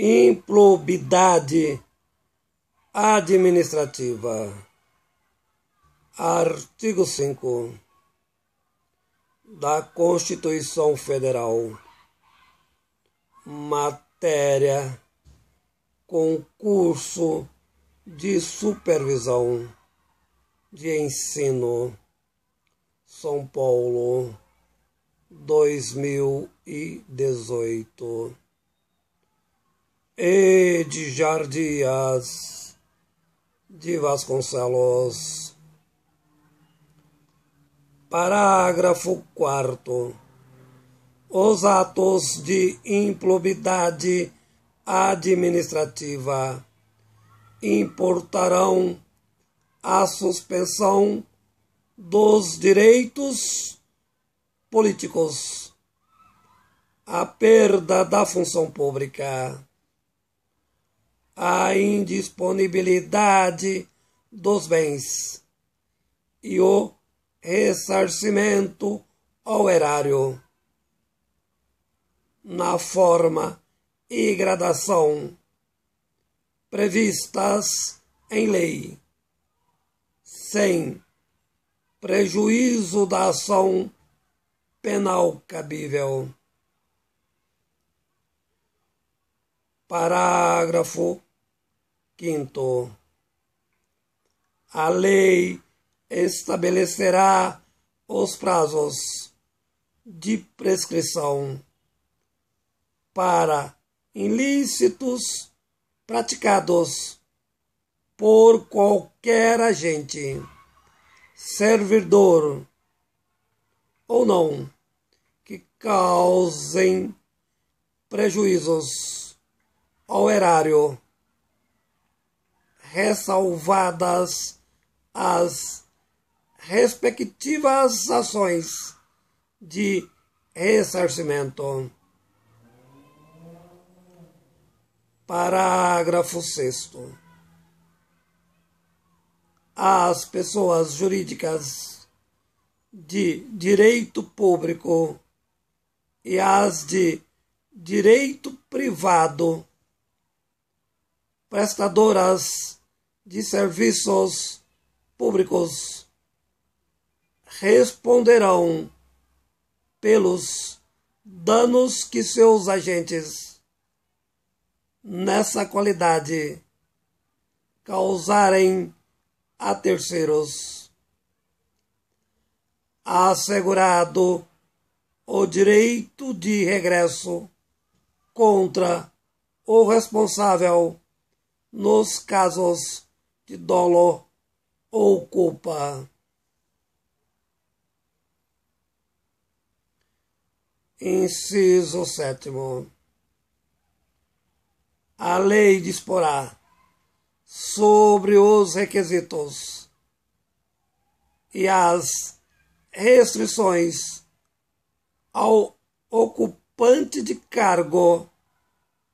improbidade administrativa. Artigo 5 da Constituição Federal. Matéria: Concurso de Supervisão de Ensino. São Paulo, 2018 e de Jardias de Vasconcelos. Parágrafo 4. Os atos de improbidade administrativa importarão a suspensão dos direitos políticos, a perda da função pública a indisponibilidade dos bens e o ressarcimento ao erário, na forma e gradação previstas em lei, sem prejuízo da ação penal cabível. Parágrafo Quinto, a lei estabelecerá os prazos de prescrição para ilícitos praticados por qualquer agente, servidor ou não, que causem prejuízos ao erário ressalvadas as respectivas ações de ressarcimento. Parágrafo 6. As pessoas jurídicas de direito público e as de direito privado prestadoras de Serviços Públicos responderão pelos danos que seus agentes, nessa qualidade, causarem a terceiros. Assegurado o direito de regresso contra o responsável nos casos de dolo ou culpa. Inciso sétimo. A lei disporá sobre os requisitos e as restrições ao ocupante de cargo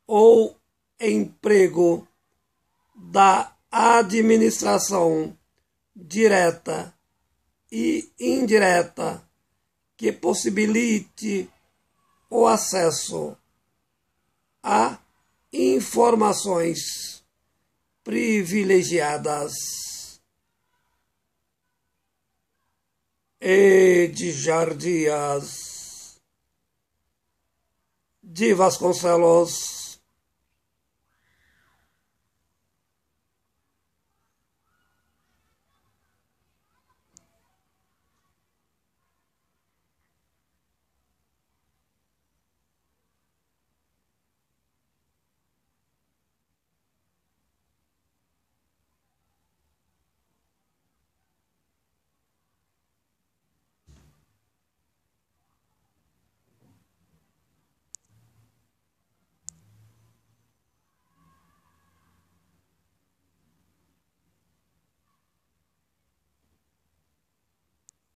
ou emprego da administração direta e indireta que possibilite o acesso a informações privilegiadas. E de Jardias de Vasconcelos.